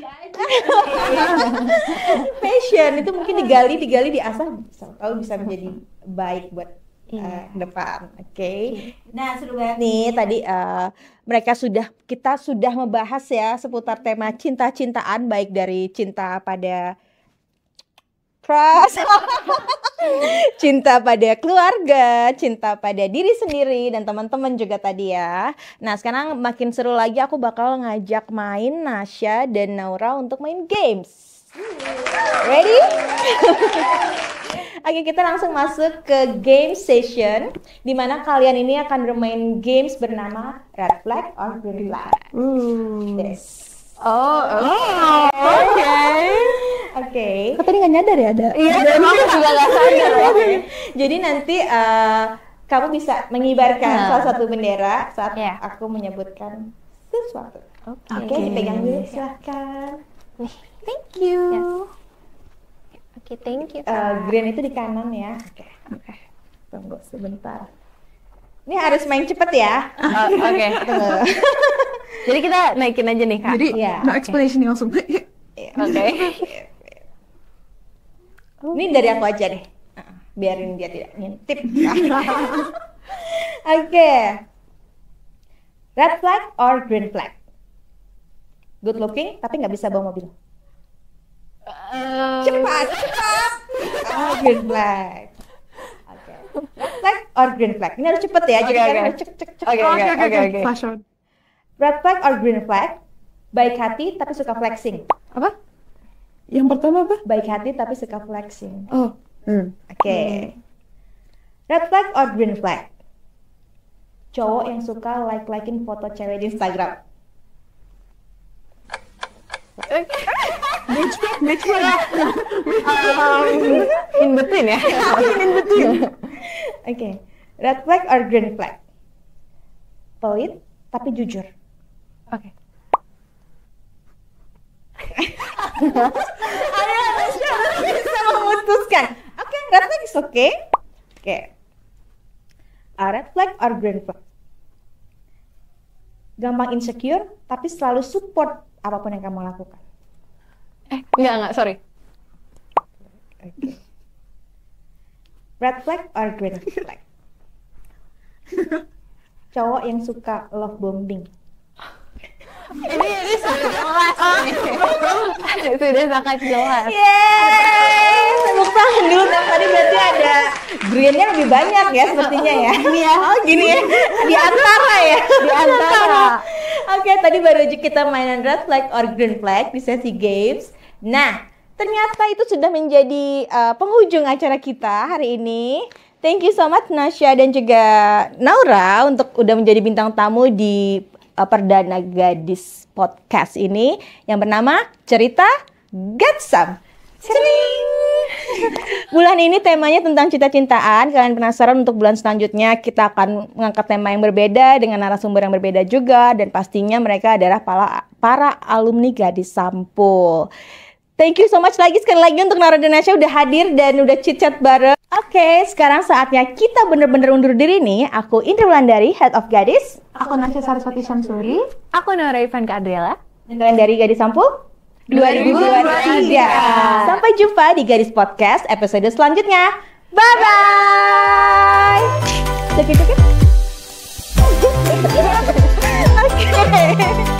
Passion itu mungkin digali, digali, diasah. Kalau bisa menjadi baik buat yeah. Iya. uh, depan. Oke. Okay. Nah, seru banget nih tadi uh, mereka sudah kita sudah membahas ya seputar tema cinta-cintaan baik dari cinta pada crush, cinta pada keluarga, cinta pada diri sendiri dan teman-teman juga tadi ya. Nah sekarang makin seru lagi aku bakal ngajak main Nasya dan Naura untuk main games. Ready? Oke, okay, kita langsung masuk ke game session di mana kalian ini akan bermain games bernama Red Flag or Green Flag. Mm. Yes. Oh, oke. Okay. Oh, oke. Okay. okay. Kau tadi nggak nyadar ya ada? Iya, yeah, juga nggak sadar. okay. Jadi nanti uh, kamu bisa mengibarkan nah. salah satu bendera saat yeah. aku menyebutkan sesuatu. Oke, okay. okay, dipegang dulu silahkan. Nih. Thank you. Yes. Oke, okay, thank you. Uh, green itu di kanan ya. Oke. Okay. Okay. Tunggu sebentar. Ini harus main cepet ya. Uh, Oke. Okay. Jadi kita naikin aja nih kak. Jadi yeah, no okay. explanation okay. langsung. Iya. Oke. okay. Ini dari aku aja deh. Eh, biarin dia tidak ngintip. Oke. okay. Red flag or green flag? Good looking tapi nggak bisa bawa mobil cepat, eh. cepat. Oh, green flag. Oke. Okay. Red flag or green flag? Ini harus cepet ya, jadi okay. harus cek cek cek. Oke, oke, oke. Red flag or green flag? Baik hati tapi suka flexing. Apa? Yang pertama apa? Baik hati tapi suka flexing. Oh. Hmm. Oke. Okay. Hmm. Red flag or green flag? Cowok yang suka like-likein foto cewek di Instagram. Which which one? um, in between ya. in between. Oke. Red flag or green flag? Pelit tapi jujur. Oke. Okay. bisa memutuskan. Oke, okay, red flag is oke. Oke. Okay. A red flag or green flag? Gampang insecure tapi selalu support apapun yang kamu lakukan. Eh, enggak, enggak, sorry. Okay. Red flag or green flag? Cowok yang suka love bombing. ini ini sudah jelas. Oh, sudah sangat jelas. Yeay! Tepuk tangan dulu. Tadi berarti ada greennya lebih banyak ya sepertinya ya. Iya. Oh gini ya. Di antara ya. Di antara. Oke, okay, tadi baru aja kita mainan red flag or green flag di sesi games. Nah, ternyata itu sudah menjadi uh, penghujung acara kita hari ini. Thank you so much Nasya dan juga Naura untuk udah menjadi bintang tamu di uh, eh, Perdana Gadis Podcast ini yang bernama Cerita Gatsam. Sering. bulan ini temanya tentang cinta-cintaan. Kalian penasaran untuk bulan selanjutnya kita akan mengangkat tema yang berbeda dengan narasumber yang berbeda juga dan pastinya mereka adalah para, para alumni Gadis Sampul. Thank you so much lagi sekali lagi untuk dan Nasya udah hadir dan udah chit-chat bareng. Oke, okay, sekarang saatnya kita bener-bener undur diri nih. Aku Indra Wulandari, Head of Gadis. Aku Nasya Saraswati Shamsuri. Aku Nara Ivan Kadrela. Dan kalian dari Gadis Sampul. 2023. Sampai jumpa di Gadis Podcast episode selanjutnya. Bye-bye. Oke. Okay.